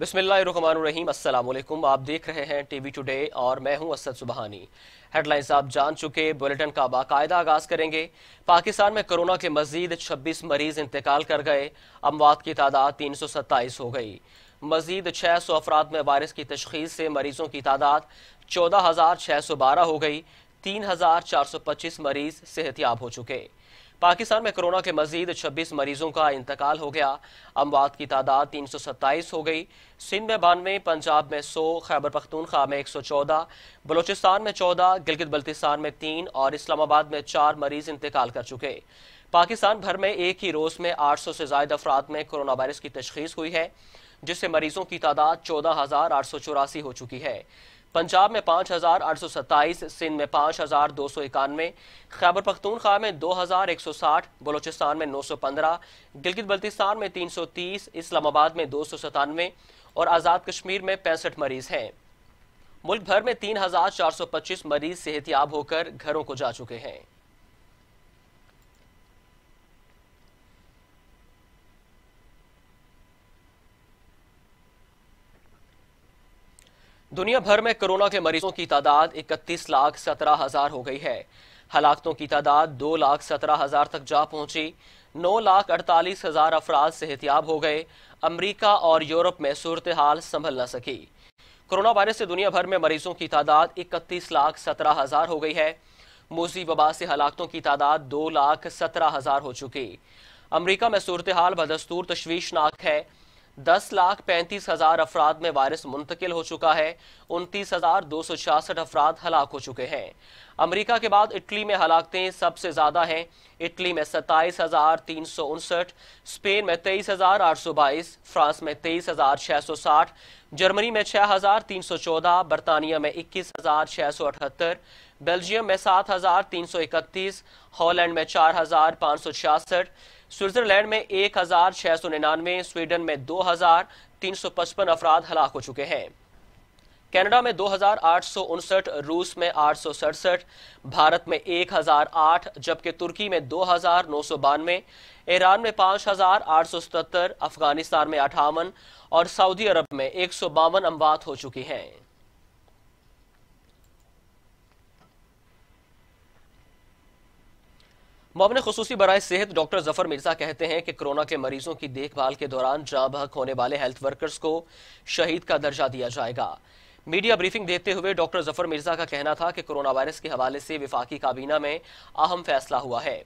बिस्मिल्लाम आप देख रहे हैं टीवी टुडे और मैं हूं असद सुबहानी हेडलाइंस आप जान चुके बुलेटिन का बाकायदा आगाज करेंगे पाकिस्तान में कोरोना के मजीद 26 मरीज इंतकाल कर गए अमवात की तादाद तीन सौ सत्ताईस हो गई मजीद छः सौ अफराद में वायरस की तशखीस से मरीजों की तादाद चौदह हजार छः सौ बारह हो गई तीन हजार चार सौ पच्चीस मरीज सेहतियाब हो चुके पाकिस्तान में कोरोना के मजीद 26 मरीजों का इंतकाल हो गया अमवात की तादाद तीन सौ सत्ताईस हो गई सिंध में बानवे पंजाब में सौ खैबर पख्तूनखा में एक सौ चौदह बलोचिस्तान में चौदह गिलगित बल्तिस्तान में तीन और इस्लामाबाद में चार मरीज इंतकाल कर चुके पाकिस्तान भर में एक ही रोज में आठ सौ से ज्यादा अफराद में कोरोना वायरस की तशखीस हुई है जिससे मरीजों की तादाद चौदह हजार आठ सौ चौरासी हो चुकी है पंजाब में पाँच हज़ार आठ सौ सत्ताईस सिंध में पाँच हज़ार दो सौ इक्यानवे खैबर पख्तूनख्वा में दो हज़ार एक सौ साठ बलोचिस्तान में नौ सौ पंद्रह गिलगित बल्तिस्तान में तीन सौ तीस इस्लामाबाद में दो सौ सतानवे और आज़ाद कश्मीर में पैंसठ मरीज हैं मुल्क भर में तीन हज़ार चार सौ पच्चीस मरीज सेहतियाब होकर घरों को जा चुके हैं दुनिया भर में कोरोना के मरीजों की तादाद इकतीस लाख सत्रह हजार हो गई है हलाकतों की तादाद दो लाख सत्रह हजार तक जा पहुंची नौ लाख अड़तालीस हजार अफराज सेहतियाब हो गए अमरीका और यूरोप में सूरत हाल संभल न सकी कोरोना वायरस से दुनिया भर में मरीजों की तादाद इकतीस लाख सत्रह हजार हो गई है मोजी वबा से हलाकतों की तादाद दो लाख सत्रह हजार हो चुकी अमरीका में सूरत हाल बदस्तूर तशवीशनाक है दस लाख पैंतीस हजार अफराद में वायरस मुंतकिल हो चुका है उनतीस हजार दो सौ छियासठ अफराद हलाक हो चुके हैं अमरीका के बाद इटली में हलाकतें सबसे ज्यादा हैं इटली में सत्ताईस हजार तीन सौ उनसठ स्पेन में तेईस हजार आठ सौ बाईस फ्रांस में तेईस हजार छह सौ साठ जर्मनी में छह हजार तीन सौ चौदह बरतानिया में इक्कीस हजार छह सौ अठहत्तर बेल्जियम में सात हजार तीन सौ इकतीस हॉलैंड में चार हजार पाँच सौ छियासठ स्विट्जरलैंड में एक हजार छह सौ निन्यानवे स्वीडन में दो हजार तीन सौ पचपन अफराध हलाक हो चुके हैं कनाडा में दो हजार आठ सौ उनसठ रूस में आठ सौ सड़सठ भारत में एक हजार आठ जबकि तुर्की में दो हजार नौ सौ बानवे ईरान में पांच हजार आठ सौ सतहत्तर अफगानिस्तान में अठावन और सऊदी अरब में एक सौ बावन अमवात हो चुकी हैं मामले खसूसी बरए सेहत डॉक्टर जफर मिर्जा कहते हैं कि कोरोना के मरीजों की देखभाल के दौरान जहाँ बहक होने वाले हेल्थ वर्कर्स को शहीद का दर्जा दिया जाएगा मीडिया ब्रीफिंग देते हुए डॉक्टर जफर मिर्जा का कहना था कि कोरोना वायरस के हवाले से विफाकी काबीना में अहम फैसला हुआ है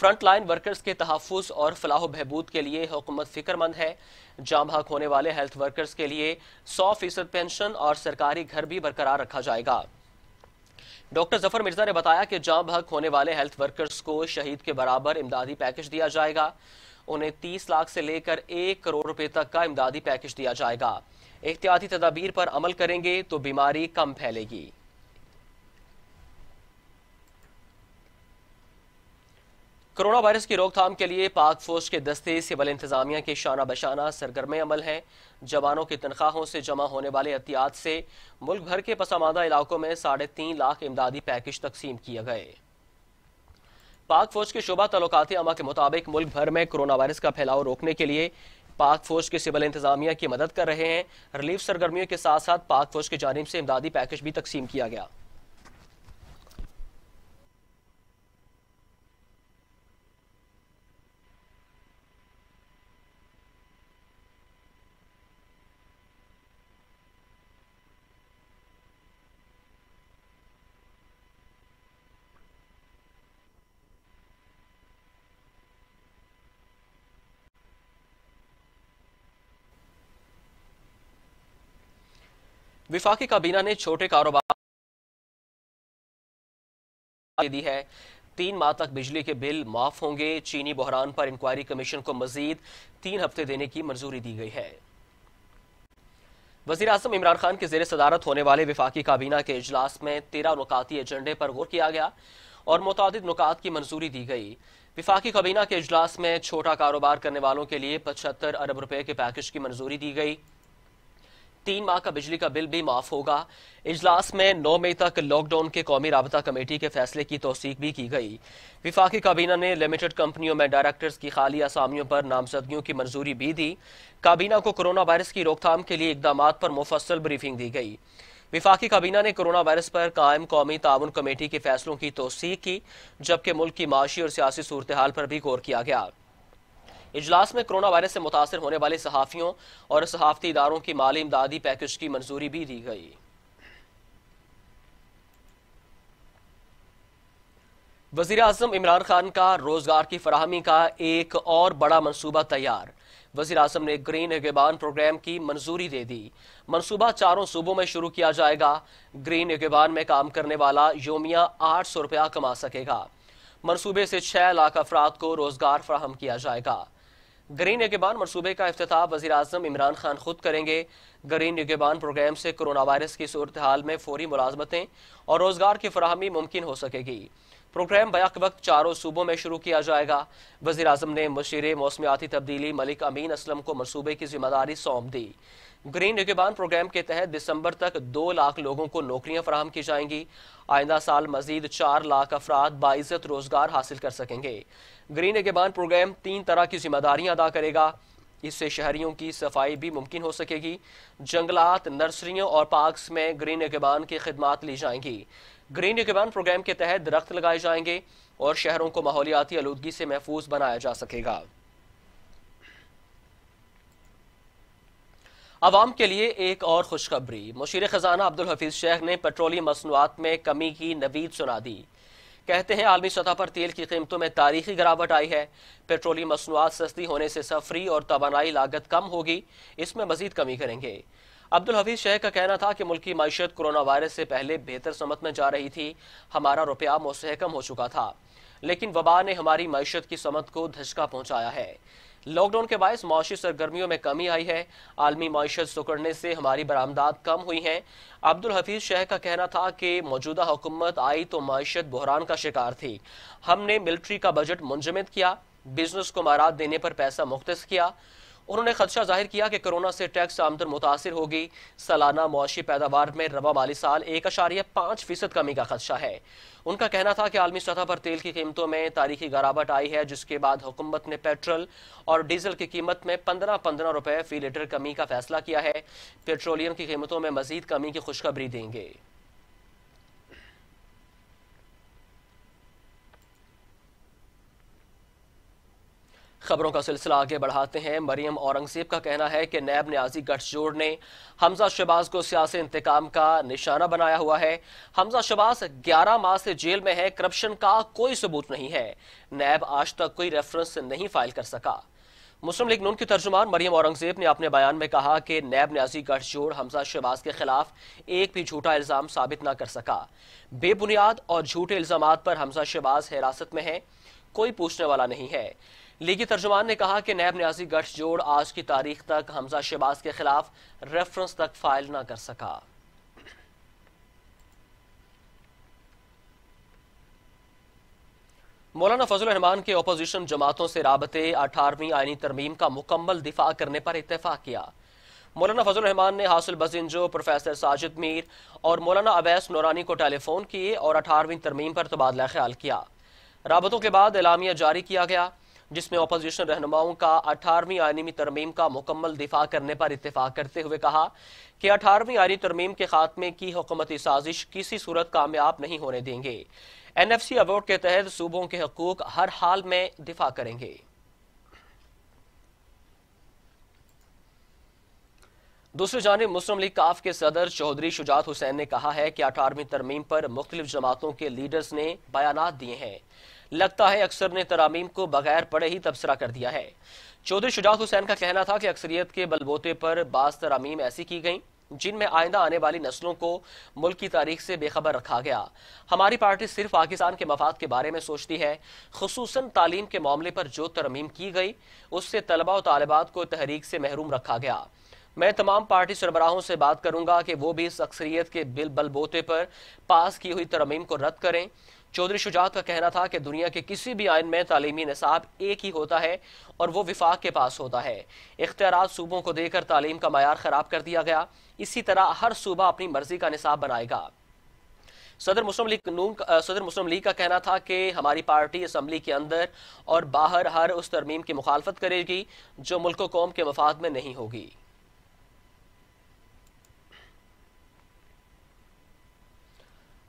फ्रंट लाइन वर्कर्स के तहफ़ और फलाह बहबूद के लिए हुकूमत फिक्रमंद है जहाँ बहक होने वाले हेल्थ वर्कर्स के लिए सौ फीसद पेंशन और सरकारी घर भी बरकरार रखा जाएगा डॉक्टर जफर मिर्जा ने बताया कि जाम हक होने वाले हेल्थ वर्कर्स को शहीद के बराबर इमदादी पैकेज दिया जाएगा उन्हें तीस लाख से लेकर एक करोड़ रुपए तक का इमदादी पैकेज दिया जाएगा एहतियाती तदाबीर पर अमल करेंगे तो बीमारी कम फैलेगी कोरोना वायरस की रोकथाम के लिए पाक फोर्स के दस्ते सिविल इंतजामिया के शाना बशाना सरगर्म अमल है जवानों की तनख्वाहों से जमा होने वाले एहतियात से मुल्क भर के पसमांदा इलाकों में साढ़े तीन लाख इमदादी पैकेज तकसीम किए गए पाक फौज के शोबा तलुकती अमा के मुताबिक मुल्क भर में कोरोना वायरस का फैलाव रोकने के लिए पाक फौज के सिविल इंतजामिया की मदद कर रहे हैं रिलीफ सरगर्मियों के साथ साथ पाक फौज की जानब से इमदादी पैकेज भी तकसीम किया गया विफाकी काबीना ने छोटे कारोबार दी है तीन माह तक बिजली के बिल माफ होंगे चीनी बहरान पर इंक्वायरी कमीशन को मजीद तीन हफ्ते देने की मंजूरी दी गई है वजीर अजम इमरान खान के जेर सदारत होने वाले विफाकी काबीना के अजलास में तेरह नुकाती एजेंडे पर गौर किया गया और मुतद नुकात की मंजूरी दी गई विफाकी काबीना के अजलास में छोटा कारोबार करने वालों के लिए पचहत्तर अरब रुपए के पैकेज की मंजूरी दी गई तीन माह का बिजली का बिल भी माफ होगा इजलास में नौ मई तक लॉकडाउन के कौमी रबता कमेटी के फैसले की तोसीक भी की गई विफाकी काबीना ने लिमिटेड कंपनियों में डायरेक्टर्स की खाली असामियों पर नामजदगियों की मंजूरी भी दी काबीना को कोरोना वायरस की रोकथाम के लिए इकदाम पर मुफसल ब्रीफिंग दी गई विफाकी काबीना ने कोरोना वायरस पर कायम कौमी ताउन कमेटी के फैसलों की तोसीक की जबकि मुल्क की माशी और सियासी सूरत हाल पर भी गौर किया गया इजलास में कोरोना वायरस से मुतासर होने वाले सहाफ़ियों और सहाफ़ती इदारों की माली इमदादी पैकेज की मंजूरी भी दी गई वजीर अजम इमरान खान का रोजगार की फराहमी का एक और बड़ा मनसूबा तैयार वजीर अजम ने ग्रीन एगेबान प्रोग्राम की मंजूरी दे दी मनसूबा चारों सूबों में शुरू किया जाएगा ग्रीन एगेबान में काम करने वाला योमिया आठ सौ रुपया कमा सकेगा मनसूबे से छह लाख अफराद को रोजगार फराहम किया जाएगा ग्रीन यगेबान मनसूबे का अफ्ताह वजी अजम इमरान खान खुद करेंगे ग्रीन यगेबान प्रोग्राम से कोरोना वायरस की सूरत हाल में फौरी मुलाजमतें और रोज़गार की फरहमी मुमकिन हो सकेगी प्रोग्राम बैक वक्त चारों सूबों में शुरू किया जाएगा वजी अजम ने मशीर मौसमियाती तब्दीली मलिक अमीन असलम को मनसूबे की जिम्मेदारी सौंप दी ग्रीन रिगबान प्रोग्राम के तहत दिसंबर तक दो लाख लोगों को नौकरियाँ फराहम की जाएंगी आइंदा साल मजीद चार लाख अफराद बाइज़त रोजगार हासिल कर सकेंगे ग्रीन एगेबान प्रोग्राम तीन तरह की जिम्मेदारियां अदा करेगा इससे शहरियों की सफाई भी मुमकिन हो सकेगी जंगलात नर्सरियों और पार्क में ग्रीन एगेबान की खिदमत ली जाएंगी ग्रीन एगेबान प्रोग्राम के तहत दरख्त लगाए जाएंगे और शहरों को माहौलियाती आलूदगी से महफूज बनाया जा सकेगा आवाम के लिए एक और खुशखबरी मुशीर खजाना अब्दुल हफीज शेख ने पेट्रोलियम मसनवात में कमी की नवीद सुना दी कहते हैं आलमी सतह पर तेल की कीमतों में तारीखी गिरावट आई है पेट्रोलियम मसनूआत सस्ती होने से सफरी और तोानाई लागत कम होगी इसमें मजीद कमी करेंगे अब्दुल हफीज शेख का कहना था कि मुल्की मीशत कोरोना वायरस से पहले बेहतर समत में जा रही थी हमारा रुपया मुस्कम हो चुका था लेकिन वबा ने हमारी मीशत की समत को धचका पहुंचाया है लॉकडाउन के बायस मुआशी सरगर्मियों में कमी आई है आलमी मीशत सुकड़ने से हमारी बरामदात कम हुई हैं अब्दुल हफीज़ शेह का कहना था कि मौजूदा हुकूमत आई तो मीशत बहरान का शिकार थी हमने मिल्ट्री का बजट मुंजमद किया बिजनेस को मारात देने पर पैसा मुख्त किया उन्होंने खदशा जाहिर किया कि कोरोना से टैक्स आमदन मुतासर होगी सालाना मुआशी पैदावार में रवा माली साल एक अशारिया पाँच फीसद कमी का खदशा है उनका कहना था कि आलमी सतह पर तेल की कीमतों में तारीखी गिरावट आई है जिसके बाद हुकूमत ने पेट्रोल और डीजल की कीमत में पंद्रह पंद्रह रुपये फी लीटर कमी का फैसला किया है पेट्रोलियम की कीमतों में मजीद कमी की खुशखबरी देंगे खबरों का सिलसिला आगे बढ़ाते हैं मरियम औरंगजेब का कहना है कि नैब न्याजी गठजोड़ ने हमजा शबाज को सियासी इंतकाम का निशाना बनाया हुआ है हमजा शबाज 11 माह से जेल में है करप्शन का कोई सबूत नहीं है नैब आज तक कोई रेफरेंस नहीं फाइल कर सका मुस्लिम लीग नून की तर्जुमान मरियम औरंगजेब ने अपने बयान में कहा कि नैब न्याजी गठजोड़ हमजा शहबाज के खिलाफ एक भी झूठा इल्ज़ाम साबित न कर सका बेबुनियाद और झूठे इल्ज़ाम पर हमजा शहबाज हिरासत में है कोई पूछने वाला नहीं है लीगी तर्जुमान ने कहा कि नैब न्याजी गठजोड़ आज की तारीख तक हमजा शहबाज के खिलाफ रेफरेंस तक फाइल ना कर सका मौलाना फजल रहमान के अपोजिशन जमातों से रबते अठारहवीं आइनी तरमीम का मुकम्मल दिफा करने पर इतफा किया मौलाना फजल रहमान ने हासिल बजिंजो प्रोफेसर साजिद मीर और मौलाना अबैस नौरानी को टेलीफोन किए और अठारहवीं तरमीम पर तबादला ख्याल किया रबतों के बाद एलामिया जारी किया गया जिसमें अपोजिशन रहनुमाओं का अठारहवीं आइनी तरमीम का मुकम्मल दिफा करने पर इतफाक करते हुए कहा कि अठारहवीं आइनी तरमीम के खात्मे की हुकूमती साजिश किसी सूरत कामयाब नहीं होने देंगे एन एफ सी अवार्ड के तहत सूबों के हकूक हर हाल में दिफा करेंगे दूसरी जानब मुस्लिम लीग काफ के सदर चौधरी शुजात हुसैन ने कहा है कि अठारहवीं तरमीम पर मुख्तलिफ जमातों के लीडर्स ने बयान दिए हैं लगता है अक्सर ने तरामीम को बगैर पड़े ही तबसरा कर दिया है चौधरी शुजात हुसैन का कहना था कि अक्सरियत के बलबोते पर बास तरामीम ऐसी की गई जिनमें आइंदा आने वाली नस्लों को मुल्क की तारीख से बेखबर रखा गया हमारी पार्टी सिर्फ पाकिस्तान के मफाद के बारे में सोचती है खसूस तालीम के मामले पर जो तरमीम की गई उससे तलबा और तालबात को तहरीक से महरूम रखा गया मैं तमाम पार्टी सरबराहों से बात करूंगा कि वो भी इस अक्सरियत के बिल बलबोते पर पास की हुई तरमीम को रद्द करें चौधरी शुजात का कहना था कि दुनिया के किसी भी आयन में तालीमी निसाब एक ही होता है और वो विफाक के पास होता है इख्तियार सूबों को देकर तालीम का मैार ख़राब कर दिया गया इसी तरह हर सूबा अपनी मर्जी का निसाब बनाएगा सदर मुस्लिम लीग नून सदर मुस्लिम लीग का कहना था कि हमारी पार्टी असम्बली के अंदर और बाहर हर उस तरमीम की मुखालफत करेगी जो मुल्क कौम के मफाद में नहीं होगी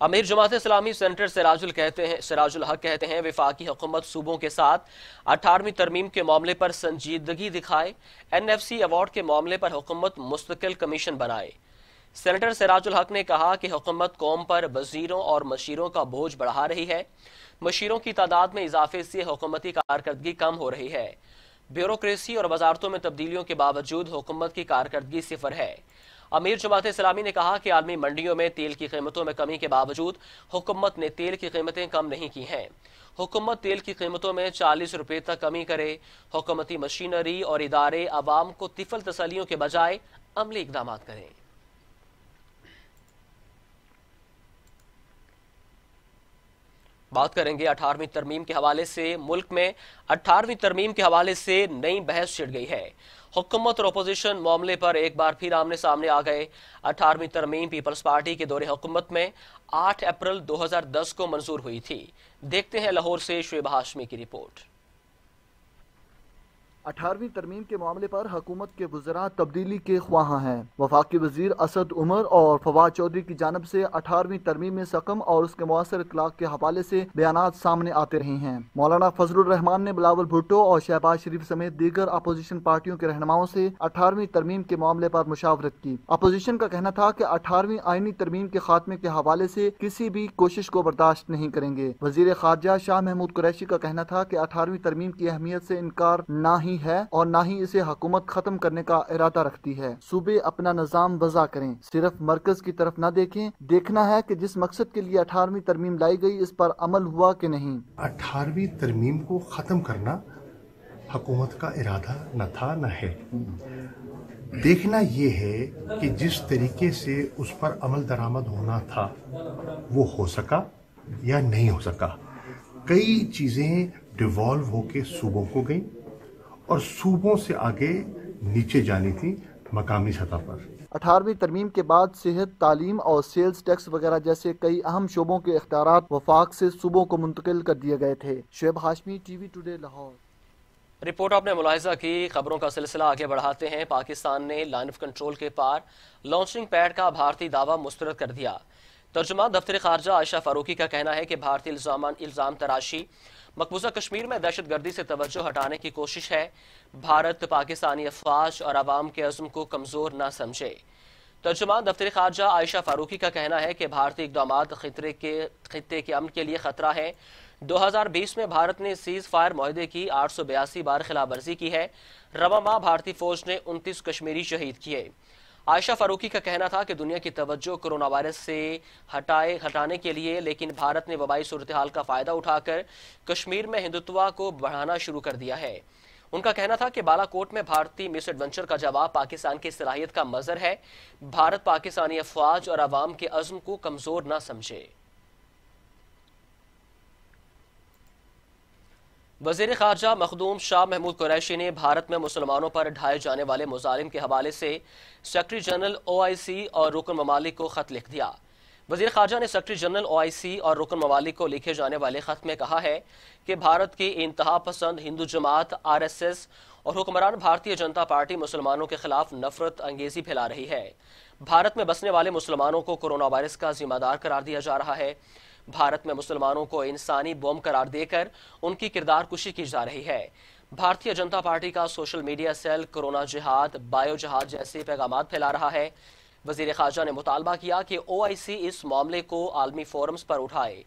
अमीर जमात इस्लामी सेंटर सराजुल कहते हैं सराजुल हक कहते हैं विफाकी हुकूमत सूबों के साथ अठारहवीं तरमीम के मामले पर संजीदगी दिखाए एन एफ सी अवार्ड के मामले पर हुकूमत मुस्तकिल कमीशन बनाए सेनेटर सराजुल हक ने कहा कि हुकूमत कौम पर वजीरों और मशीरों का बोझ बढ़ा रही है मशीरों की तादाद में इजाफे से हुकूमती कारकर्दगी कम हो रही है ब्यूरोक्रेसी और वजारतों में तब्दीलियों के बावजूद हुकूमत की कारकर्दगी सिफर है अमीर जमात इस्लामी ने कहा कि आलमी मंडियों में तेल की कीमतों में कमी के बावजूद हुकूमत ने तेल की कीमतें कम नहीं की हैं हुकूमत तेल की कीमतों में चालीस रुपये तक कमी करे हुकूमती मशीनरी और इदारे आवाम को तिफल तसलियों के बजाय अमली इकदाम करें बात करेंगे 18वीं तरमीम के हवाले से मुल्क में 18वीं तरमीम के हवाले से नई बहस छिड़ गई है हुकूमत और अपोजिशन मामले पर एक बार फिर आमने सामने आ गए अठारहवीं तरमीम पीपल्स पार्टी के दौरे हुकूमत में 8 अप्रैल 2010 को मंजूर हुई थी देखते हैं लाहौर से शुएब हाशमी की रिपोर्ट अठारहवीं तरमीम के मामले पर हुकूमत के वजरा तब्दीली के ख्वाहा हैं वफाकी वजीर असद उमर और फवाद चौधरी की जानब से अठारहवीं तरमीम में सकम और उसके मौसर इतलाक के हवाले से बयान सामने आते रहे हैं मौलाना फजलरहमान ने बिलावल भुट्टो और शहबाज शरीफ समेत दीगर अपोजिशन पार्टियों के रहनुमाओं से अठारहवीं तरमीम के मामले पर मुशावरत की अपोजिशन का कहना था की अठारहवीं आइनी तरमीम के खात्मे के हवाले से किसी भी कोशिश को बर्दाश्त नहीं करेंगे वजीर खारजा शाह महमूद कुरैशी का कहना था की अठारहवीं तरमीम की अहमियत से इनकार ना ही नहीं है और ना ही इसे हुकूमत खत्म करने का इरादा रखती है सूबे अपना निज़ाम वजा करें सिर्फ मरकज की तरफ न देखें देखना है की जिस मकसद के लिए अठारहवीं तरमीम लाई गई इस पर अमल हुआ की नहीं अठारहवीं तरमीम को ख़त्म करना हकूमत का इरादा न था न है देखना ये है कि जिस तरीके से उस पर अमल दरामद होना था वो हो सका या नहीं हो सका कई चीज़ें डिवॉल्व होकर सूबों को गई और सूबों से आगे नीचे जानी थी मकामी सतह पर अठारहवीं तरमीम के बाद सेहत तालीम और सेल्स टैक्स वगैरह जैसे कई अहम शोबों के अख्तियार वफाक से सूबों को मुंतकिल कर दिए गए थे Shoaib Hashmi T V today Lahore report आपने मुलायजा की खबरों का सिलसिला आगे बढ़ाते हैं पाकिस्तान ने लाइन ऑफ कंट्रोल के पार लॉन्चिंग पैड का भारतीय दावा मुस्तरद कर दिया तर्जुमा दफ्तर खारजा आयशा फारूकी का कहना है कि भारतीय इल्ज़ाम तराशी मकबूजा कश्मीर में दहशत गर्दी से तवज्जो हटाने की कोशिश है भारत पाकिस्तानी अफवाज और आवाम के अजम को कमजोर न समझे तर्जुमान दफ्तर खारजा आयशा फारूकी का कहना है कि भारतीय इकदाम खतरे के खत्े के अमन के लिए खतरा है 2020 में भारत ने सीज फायर माहदे की आठ सौ बयासी बार खिलाफ वर्जी की है रवा माह भारतीय फौज ने उनतीस कश्मीरी शहीद किए आयशा फारूकी का कहना था कि दुनिया की तवज्जो कोरोना वायरस से हटाए हटाने के लिए लेकिन भारत ने वबाई सूरत हाल का फ़ायदा उठाकर कश्मीर में हिंदुत्वा को बढ़ाना शुरू कर दिया है उनका कहना था कि बालाकोट में भारतीय मिस एडवेंचर का जवाब पाकिस्तान की सलाहियत का मजर है भारत पाकिस्तानी अफवाज और आवाम के अज़म को कमज़ोर ना समझे वजीर खारजा मखदूम शाह महमूद कुरैशी ने भारत में मुसलमानों पर ढाए जाने वाले मुजालिम के हवाले से सेक्रटरी जनरल ओ आई सी और रुकन ममालिक को ख़त लिख दिया वजीर खारजा ने सेक्रटरी जनरल ओ आई सी और रुकन ममालिक को लिखे जाने वाले ख़त में कहा है कि भारत की इंतहा पसंद हिंदू जमात आर एस एस और हुक्मरान भारतीय जनता पार्टी मुसलमानों के खिलाफ नफरत अंगेजी फैला रही है भारत में बसने वाले मुसलमानों को कोरोना वायरस का जिम्मेदार करार दिया जा रहा है भारत में मुसलमानों को इंसानी बम करार देकर उनकी किरदार कुशी की जा रही है भारतीय जनता पार्टी का सोशल मीडिया सेल कोरोना जिहाद बायो जिहाद जैसे पैगाम फैला रहा है वजीर खारजा ने मुतालबा किया कि ओ आई सी इस मामले को आलमी फोरम्स पर उठाए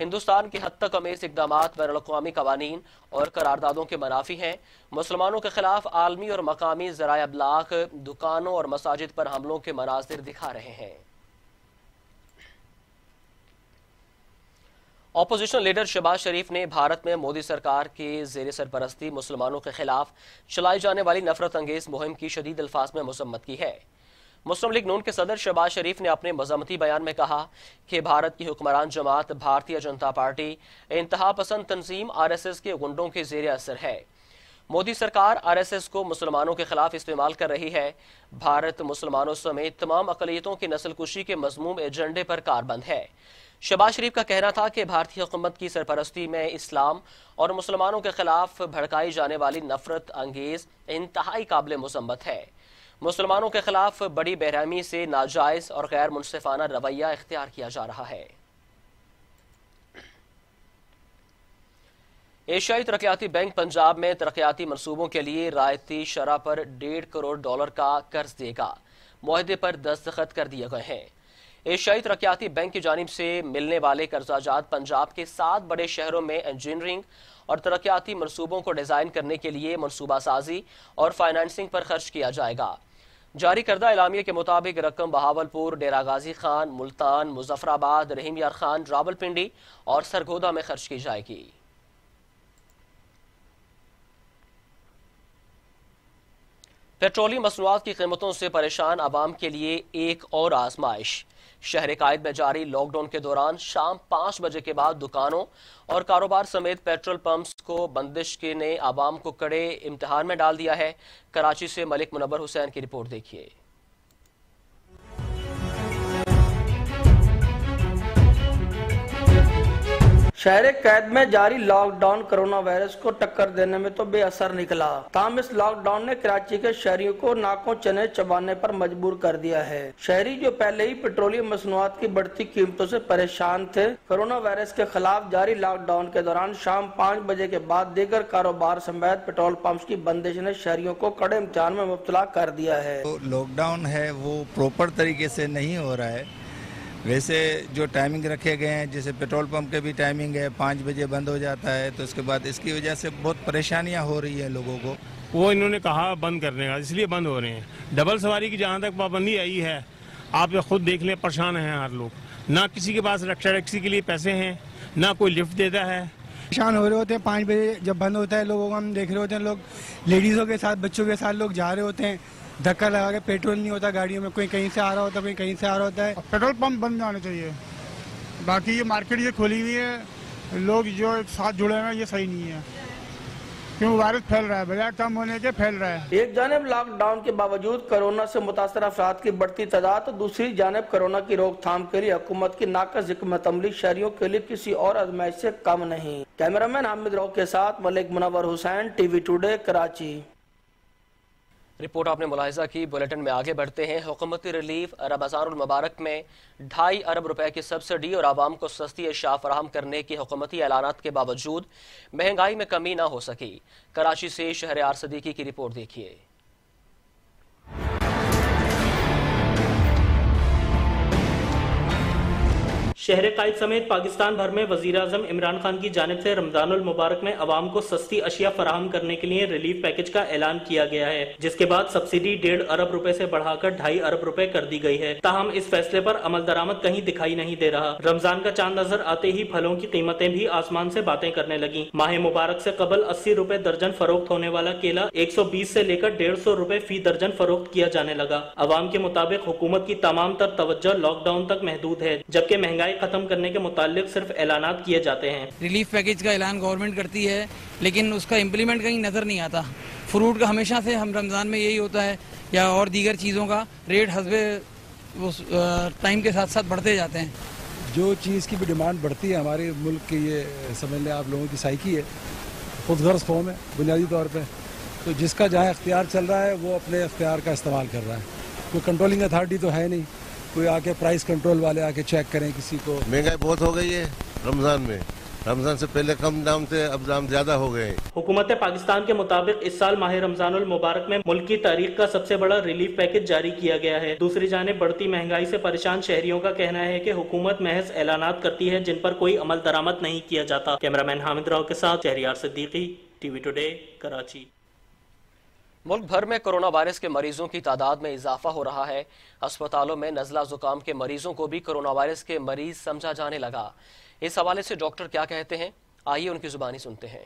हिंदुस्तान के हद तक अमेज इकदाम बैन अवी कवानीन और करारदादों के मनाफी हैं मुसलमानों के खिलाफ आलमी और मकामी जरा अबलाक दुकानों और मसाजिद पर हमलों के मनाजिर दिखा रहे हैं अपोजिशन लीडर शहबाज शरीफ ने भारत में मोदी सरकार के जेर सरपरस्ती मुसलमानों के खिलाफ चलाई जाने वाली नफरत अंगेज मुहिम की शदीद अल्फाज में मजम्मत की है मुस्लिम लीग नून के सदर शहबाज शरीफ ने अपने मजामती बयान में कहा कि भारत की हुक्मरान जमात भारतीय जनता पार्टी इंतहा पसंद तंजीम आर एस एस के गुंडों के जेर असर है मोदी सरकार आर एस एस को मुसलमानों के खिलाफ इस्तेमाल कर रही है भारत मुसलमानों समेत तमाम अकलीतों की नस्लकुशी के मजमूम एजेंडे पर कारबंद है शबाज शरीफ का कहना था कि भारतीय हुकूमत की सरपरस्ती में इस्लाम और मुसलमानों के खिलाफ भड़काई जाने वाली नफरत अंगेज इंतहाई काबिल मसम्मत है मुसलमानों के खिलाफ बड़ी बेरहमी से नाजायज और गैर मुनफाना रवैया अख्तियार किया जा रहा है एशियाई तरक्याती बैंक पंजाब में तरक्याती मनसूबों के लिए रायती शराह पर डेढ़ करोड़ डॉलर का कर्ज देगा माहदे पर दस्तखत कर दिए गए हैं एशियाई तरक्याती बैंक की जानब से मिलने वाले कर्जाजात पंजाब के सात बड़े शहरों में इंजीनियरिंग और तरक्याती मनसूबों को डिज़ाइन करने के लिए मनसूबा साजी और फाइनेंसिंग पर खर्च किया जाएगा जारी करदा इलामिया के मुताबिक रकम बहावलपुर डेरा गाजी खान मुल्तान मुजफ्फराबाद रहीम यार खान रावलपिंडी और सरगोदा में खर्च की जाएगी पेट्रोलियम मसनूआत की कीमतों से परेशान आवाम के लिए एक और आजमाइश शहर कायद में जारी लॉकडाउन के दौरान शाम पांच बजे के बाद दुकानों और कारोबार समेत पेट्रोल पंप्स को बंदिश के ने आवाम को कड़े इम्तहान में डाल दिया है कराची से मलिक मुनबर हुसैन की रिपोर्ट देखिए शहर कैद में जारी लॉकडाउन कोरोना वायरस को टक्कर देने में तो बेअसर निकला तमाम इस लॉकडाउन ने कराची के शहरियों को नाकों चने चबाने पर मजबूर कर दिया है शहरी जो पहले ही पेट्रोलियम मसनूआत की बढ़ती कीमतों से परेशान थे कोरोना वायरस के खिलाफ जारी लॉकडाउन के दौरान शाम पाँच बजे के बाद देकर कारोबार समेत पेट्रोल पंप की बंदिश ने शहरियों को कड़े इम्तहान में मुबतला कर दिया है लॉकडाउन है वो प्रॉपर तरीके ऐसी नहीं हो रहा है वैसे जो टाइमिंग रखे गए हैं जैसे पेट्रोल पंप के भी टाइमिंग है पाँच बजे बंद हो जाता है तो उसके बाद इसकी वजह से बहुत परेशानियाँ हो रही है लोगों को वो इन्होंने कहा बंद करने का इसलिए बंद हो रहे हैं डबल सवारी की जहाँ तक पाबंदी आई है आप खुद देख लें परेशान हैं हर लोग ना किसी के पास रक्षा टैक्सी के लिए पैसे हैं ना कोई लिफ्ट देता है परेशान हो रहे होते हैं पाँच बजे जब बंद होता है लोगों को हम देख रहे होते हैं लोग लेडीज़ों के साथ बच्चों के साथ लोग जा रहे होते हैं धक्का लगा के पेट्रोल नहीं होता गाड़ियों में कोई कहीं से आ रहा होता कोई कहीं से आ रहा होता है पेट्रोल पंप बंद आने चाहिए बाकी ये मार्केट ये खुली हुई है लोग जो एक साथ जुड़े हैं ये सही नहीं है क्यों वायरस फैल रहा है बाजार कम होने के फैल रहा है एक जानब लॉकडाउन के बावजूद कोरोना से मुतासर अफराद की बढ़ती तादाद तो दूसरी जानब कोरोना की रोकथाम के लिए हुकूमत की नाकस हमत अमली शहरियों के लिए किसी और आजमाइश से कम नहीं कैमरा मैन हामिद राव के साथ Malik Munawar Hussain TV today Karachi report आपने मुलाजा की बुलेटिन में आगे बढ़ते हैं हुकूमती रिलीफ रमज़ानमबारक में ढाई अरब रुपए की सब्सिडी और आवाम को सस्ती अशा फराहम करने की हुकूमती ऐलान के बावजूद महंगाई में कमी ना हो सकी कराची से शहर आरसदीकी की रिपोर्ट देखिए शहर कायद समेत पाकिस्तान भर में वजी अजम इमरान खान की जानब से रमजान मुबारक में आवाम को सस्ती अशिया फराहम करने के लिए रिलीफ पैकेज का ऐलान किया गया है जिसके बाद सब्सिडी डेढ़ अरब रुपए ऐसी बढ़ाकर ढाई अरब रुपए कर दी गई है ताहम इस फैसले आरोप अमल दरामद कहीं दिखाई नहीं दे रहा रमजान का चांद नजर आते ही फलों की कीमतें भी आसमान ऐसी बातें करने लगी माह मुबारक ऐसी कबल अस्सी रूपए दर्जन फरोख्त होने वाला केला एक सौ बीस ऐसी लेकर डेढ़ सौ रूपए फी दर्जन फरोख्त किया जाने लगा अवाम के मुताबिक हुकूमत की तमाम तर तवज्जो लॉकडाउन तक महदूद है जबकि महंगाई खत्म करने के मुतालिक सिर्फ ऐलान किए जाते हैं रिलीफ पैकेज का ऐलान गवर्नमेंट करती है लेकिन उसका इम्प्लीमेंट कहीं नजर नहीं आता फ्रूट का हमेशा से हम रमज़ान में यही होता है या और दीगर चीज़ों का रेट उस टाइम के साथ साथ बढ़ते जाते हैं जो चीज़ की भी डिमांड बढ़ती है हमारे मुल्क की ये समझ लें आप लोगों की साइकी है खुद गर्ज फॉर्म है बुनियादी तौर पर तो जिसका जहाँ अख्तियार चल रहा है वो अपने अख्तियार का इस्तेमाल कर रहा है कोई कंट्रोलिंग अथॉरिटी तो है नहीं कोई आके प्राइस कंट्रोल वाले आके चेक करें किसी को महंगाई बहुत हो गई है रमजान में रमजान से पहले कम दाम थे अब दाम ज्यादा हो गए हुकूमत पाकिस्तान के मुताबिक इस साल माह रमजान मुबारक में मुल्क की तारीख का सबसे बड़ा रिलीफ पैकेज जारी किया गया है दूसरी जाने बढ़ती महंगाई से परेशान शहरियों का कहना है कि हुकूमत महज ऐलान करती है जिन पर कोई अमल दरामद नहीं किया जाता कैमरामैन हामिद राव के साथ शहरियार सिद्दीकी टीवी टुडे कराची मुल्क भर में कोरोना वायरस के मरीजों की तादाद में इजाफा हो रहा है अस्पतालों में नजला जुकाम के मरीजों को भी कोरोना वायरस के मरीज समझा जाने लगा इस हवाले से डॉक्टर क्या कहते हैं आइए उनकी जुबानी सुनते हैं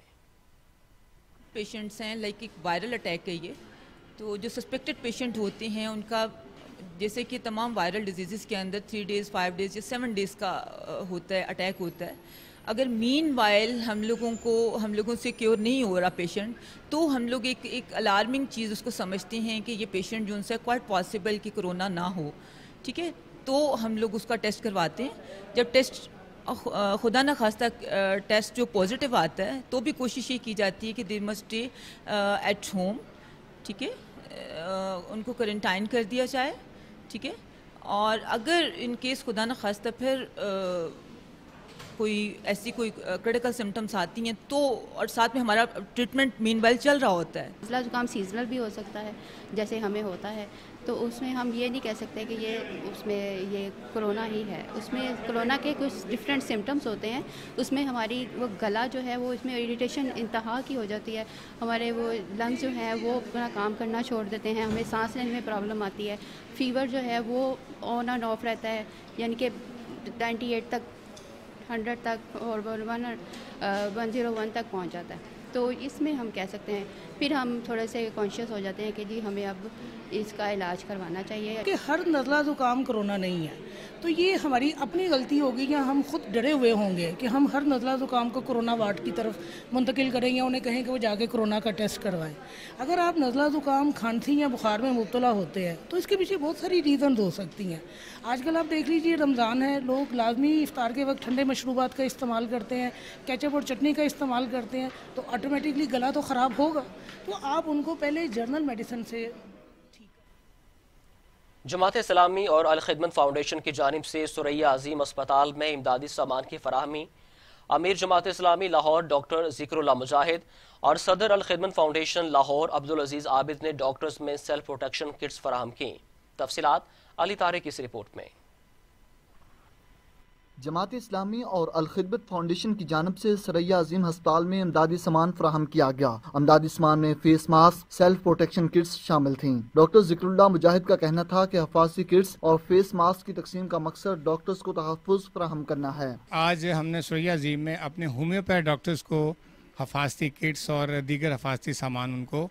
पेशेंट्स हैं लाइक एक वायरल अटैक है ये तो जो सस्पेक्टेड पेशेंट होते हैं उनका जैसे कि तमाम वायरल डिजीज़ के अंदर थ्री डेज़ फाइव डेज़ या सेवन डेज़ का होता है अटैक होता है अगर मीन वाइल हम लोगों को हम लोगों से क्योर नहीं हो रहा पेशेंट तो हम लोग एक एक अलार्मिंग चीज़ उसको समझते हैं कि ये पेशेंट जो उनसे क्वाइट पॉसिबल कि कोरोना ना हो ठीक है तो हम लोग उसका टेस्ट करवाते हैं जब टेस्ट खुदा न खास्ता टेस्ट जो पॉजिटिव आता है तो भी कोशिश ये की जाती है कि they must stay at home ठीक है उनको क्वारंटाइन कर दिया जाए ठीक है और अगर इन केस खुदा न खास्ता फिर आ, कोई ऐसी कोई क्रिटिकल सिम्टम्स आती हैं तो और साथ में हमारा ट्रीटमेंट मीन चल रहा होता है नज़ला जुकाम सीजनल भी हो सकता है जैसे हमें होता है तो उसमें हम ये नहीं कह सकते कि ये उसमें ये कोरोना ही है उसमें कोरोना के कुछ डिफरेंट सिम्टम्स होते हैं उसमें हमारी वो गला जो है वो इसमें इरीटेशन इंतहा की हो जाती है हमारे वो लंग्स जो हैं वो अपना काम करना छोड़ देते हैं हमें सांस लेने में प्रॉब्लम आती है फीवर जो है वो ऑन एंड ऑफ रहता है यानी कि 98 एट तक हंड्रेड तक और वन वन जीरो वन तक पहुँच जाता है तो इसमें हम कह सकते हैं फिर हम थोड़े से कॉन्शियस हो जाते हैं कि जी हमें अब इसका इलाज करवाना चाहिए कि हर नज़ला ज़ुकाम कोरोना नहीं है तो ये हमारी अपनी गलती होगी या हम खुद डरे हुए होंगे कि हम हर नज़ला ज़ुकाम को कोरोना वार्ड की तरफ मुंतकिल करें या उन्हें कहें कि वो जाके कोरोना का टेस्ट करवाएं अगर आप नज़ला ज़ुकाम खांसी या बुखार में मुबतला होते हैं तो इसके पीछे बहुत सारी रीज़न हो सकती हैं आजकल आप देख लीजिए रमज़ान है लोग लाजमी इफ़ार के वक्त ठंडे मशरूबात का इस्तेमाल करते हैं कैचअप और चटनी का इस्तेमाल करते हैं तो ऑटोमेटिकली गला तो ख़राब होगा तो आप उनको पहले जर्नल मेडिसिन से जमात सलामी और अलखदमत फाउंडेशन की जानब से सुरैया अजीम अस्पताल में इमदादी सामान की फरहमी अमीर जमात इस्लामी लाहौर डॉक्टर जिक्रुल्ला मुजाहिद और सदर अलखदमत फाउंडेशन लाहौर अब्दुल अजीज़ आबिद ने डॉक्टर्स में सेल्फ प्रोटेक्शन किट्स फराहम की तफसीत अली तारे की इस रिपोर्ट में जमात इस्लामी और अलखिदबत फाउंडेशन की जानब से सरैया अजीम हस्पताल में अमदादी सामान फ्राहम किया गया अमदादी सामान में face mask self protection kits शामिल थी डॉक्टर जिक्रुल्ला मुजाहिद का कहना था की हफासी किट्स और फेस मास्क की तकसीम का मकसद डॉक्टर्स को तहफ़ फ्राहम करना है आज हमने सरैया अजीम में अपने होम्योपैथ डॉक्टर्स को हफाती किट्स और दीगर हफाती सामान उनको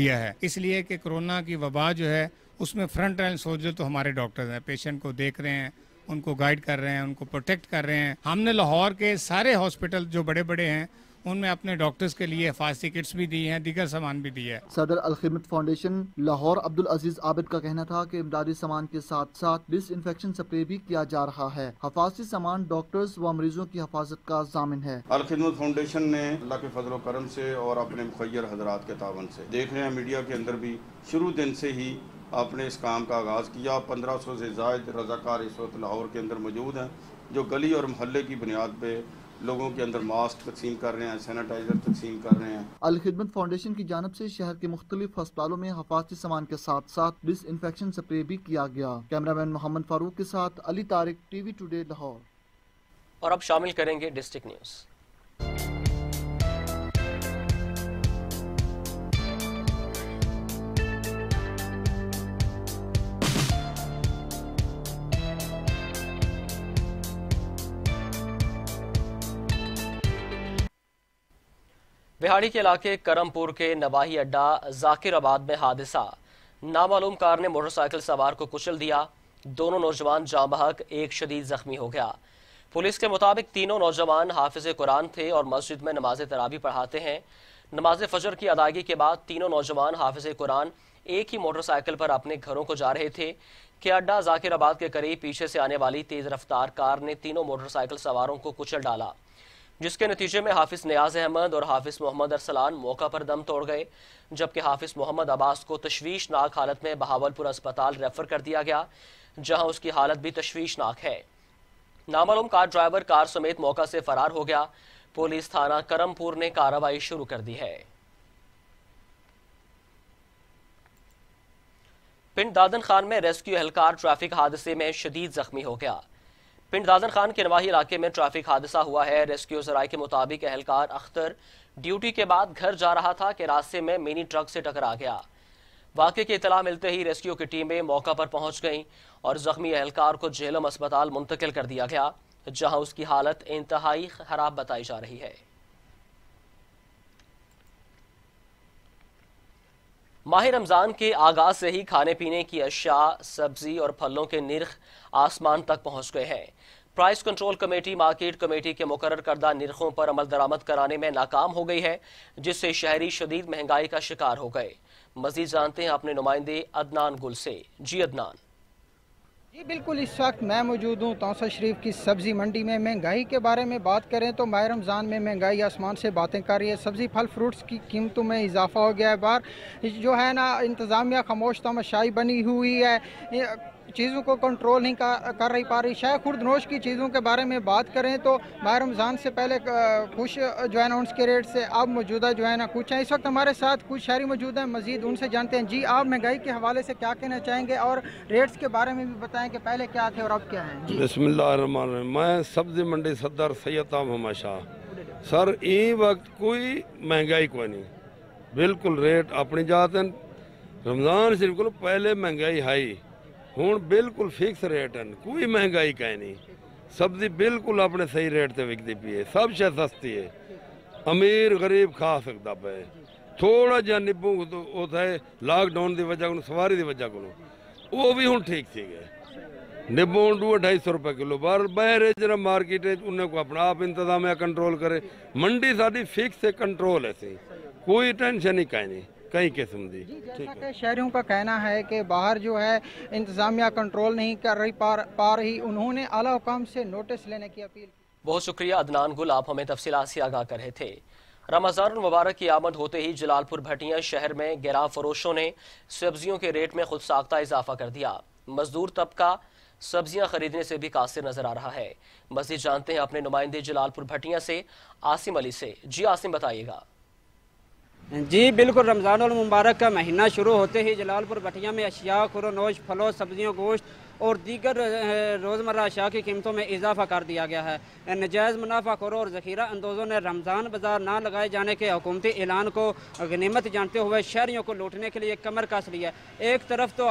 दिया है इसलिए कि कोरोना की वबा जो है उसमें फ्रंट लाइन सोल्जर तो हमारे डॉक्टर्स हैं पेशेंट को देख रहे हैं उनको गाइड कर रहे हैं उनको प्रोटेक्ट कर रहे हैं हमने लाहौर के सारे हॉस्पिटल जो बड़े बड़े हैं उनमें अपने डॉक्टर्स के लिए हिफाजती किट्स भी दी हैं दीगर सामान भी दिए है सदर अलखिमत फाउंडेशन लाहौर अब्दुल अजीज आबिद का कहना था कि इमदादी सामान के साथ साथ डिस इन्फेक्शन स्प्रे भी किया जा रहा है हफासी सामान डॉक्टर्स व मरीजों की हफाजत का जामिन है अलखिमत फाउंडेशन ने अल्लाह के फजल करम ऐसी और अपने मुखर हजरा के तावन ऐसी देख रहे हैं मीडिया के अंदर भी शुरू दिन ऐसी ही आपने इस काम का आगाज़ किया पंद्रह सौ से जायद रजाकार इस वक्त लाहौर के अंदर मौजूद हैं जो गली और महल्ले की बुनियाद पर लोगों के अंदर मास्क तकसीम कर रहे हैं सैनिटाइजर तकसीम कर रहे हैं अलखिदमत फाउंडेशन की जानब से शहर के मुख्तलिफ अस्पतालों में हफाजती सामान के साथ साथ डिस इन्फेक्शन स्प्रे भी किया गया कैमरा मैन मोहम्मद फारूक के साथ अली तारिक वी टूडे लाहौर और अब शामिल करेंगे डिस्ट्रिक्ट न्यूज़ बिहाड़ी के इलाके करमपुर के नवाही अड्डा आबाद में हादसा नामालूम कार ने मोटरसाइकिल सवार को कुचल दिया दोनों नौजवान जाम बहक एक शदीद जख्मी हो गया पुलिस के मुताबिक तीनों नौजवान हाफिज कुरान थे और मस्जिद में नमाज तराबी पढ़ाते हैं नमाज फजर की अदायगी के बाद तीनों नौजवान हाफिज कुरान एक ही मोटरसाइकिल पर अपने घरों को जा रहे थे कि अड्डा आबाद के करीब पीछे से आने वाली तेज रफ्तार कार ने तीनों मोटरसाइकिल सवारों को कुचल डाला जिसके नतीजे में हाफिज न्याज अहमद और हाफिज मोहम्मद अरसलान मौका पर दम तोड़ गए जबकि हाफिज मोहम्मद अब्बास को तशवीशनाक हालत में बहावलपुर अस्पताल रेफर कर दिया गया जहां उसकी हालत भी तशवीशनाक है नामालूम कार ड्राइवर कार समेत मौका से फरार हो गया पुलिस थाना करमपुर ने कार्रवाई शुरू कर दी है पिंड दादन खान में रेस्क्यू एहलकार ट्रैफिक हादसे में शदीद जख्मी हो गया पिंड दादर खान के नवाही इलाके में ट्रैफिक हादसा हुआ है रेस्क्यू जराये के मुताबिक एहलकार अख्तर ड्यूटी के बाद घर जा रहा था कि रास्ते में मिनी ट्रक से टकरा गया वाकई की इतला मिलते ही रेस्क्यू की टीमें मौका पर पहुंच गईं और जख्मी एहलकार को झेलम अस्पताल मुंतकिल कर दिया गया जहां उसकी हालत इंतहाई खराब बताई जा रही है माह रमज़ान के आगाज से ही खाने पीने की अशा सब्जी और फलों के निर्ख आसमान तक पहुंच गए हैं price control committee market committee के मुकर करदा निरखों पर अमल दरामद कराने में नाकाम हो गई है जिससे शहरी शदीद महंगाई का शिकार हो गए मजीद जानते हैं अपने नुमाइंदे अदनान गुल से जी अदनान जी बिल्कुल इस वक्त मैं मौजूद हूँ तोसा शरीफ की सब्ज़ी मंडी में महंगाई के बारे में बात करें तो माह रमज़ान में महंगाई आसमान से बातें कर रही है सब्ज़ी फल फ्रूट्स की कीमतों में इजाफा हो गया है बार जो है ना इंतज़ामिया खामोश तमशाई बनी हुई है चीज़ों को कंट्रोल नहीं कर रही पा रही शाह खुर्दनोश की चीज़ों के बारे में बात करें तो माह रमज़ान से पहले कुछ जो है ना उनके रेट से अब मौजूदा जो है ना कुछ हैं इस वक्त हमारे साथ कुछ शहरी मौजूद हैं मजीद उनसे जानते हैं जी आप महंगाई के हवाले से क्या कहना चाहेंगे और रेट्स के बारे में भी बताएं कि पहले क्या थे और अब क्या है बसमिल्लाम मैं सब्जी मंडी सदर सैद आम शाह सर ई वक्त कोई महंगाई को नहीं बिल्कुल रेट अपनी जात रमज़ान शरीफ को पहले महंगाई हाई ਹੁਣ ਬਿਲਕੁਲ ਫਿਕਸ ਰੇਟ ਹਨ ਕੋਈ ਮਹਿੰਗਾਈ ਕਾਇ ਨਹੀਂ ਸਬਜ਼ੀ ਬਿਲਕੁਲ ਆਪਣੇ ਸਹੀ ਰੇਟ ਤੇ ਵਿਕਦੀ ਪਈ ਹੈ ਸਭ ਸ਼ੈ ਸਸਤੀ ਹੈ ਅਮੀਰ ਗਰੀਬ ਖਾ ਸਕਦਾ ਪਏ ਥੋੜਾ ਜਿਹਾ ਨਿੱਬੂ ਉਥੇ ਲਾਕਡਾਊਨ ਦੀ ਵਜ੍ਹਾ ਨਾਲ ਸਵਾਰੀ ਦੀ ਵਜ੍ਹਾ ਕੋਲ ਉਹ ਵੀ ਹੁਣ ਠੀਕ ਠੀਕ ਹੈ ਨਿੱਬੂ 250 ਰੁਪਏ ਕਿਲੋ ਬਾਹਰ ਬਾਹਰ ਜਿਹੜਾ ਮਾਰਕੀਟ ਹੈ ਉਹਨੇ ਕੋ ਆਪਣਾ ਆਪ ਇੰਤਜ਼ਾਮ ਹੈ ਕੰਟਰੋਲ ਕਰੇ ਮੰਡੀ ਸਾਡੀ ਫਿਕਸ ਹੈ ਕੰਟਰੋਲ ਹੈ ਸੀ ਕੋਈ ਟੈਨਸ਼ਨ ਨਹੀਂ ਕਾਇ ਨਹੀਂ कई किस्म दी शहरों का कहना है कि बाहर जो है इंतज़ामिया कंट्रोल नहीं कर रही पार, पा रही उन्होंने आला हुकाम से नोटिस लेने की अपील बहुत शुक्रिया अदनान गुल आप हमें तफसीला से आगाह कर रहे थे रमजान मुबारक की आमद होते ही जलालपुर भटिया शहर में गिरा फरोशों ने सब्जियों के रेट में खुद साख्ता इजाफा कर दिया मजदूर तबका सब्जियां खरीदने से भी कासिर नजर आ रहा है मजीद जानते हैं अपने नुमाइंदे जलालपुर भटिया से आसिम अली से जी आसिम बताइएगा जी बिल्कुल रमज़ान मुबारक का महीना शुरू होते ही जलालपुर भटिया में अशिया खुरनोश फलों सब्जियों गोश्त और दीगर रोज़मर्रा अशा की कीमतों में इजाफा कर दिया गया है नजायज़ मुनाफाखोरों और ज़खीरा अंदोज़ों ने रमज़ान बाज़ार ना लगाए जाने के हुकूमती ऐलान को गनीमत जानते हुए शहरीों को लूटने के लिए कमर कस लिया एक तरफ तो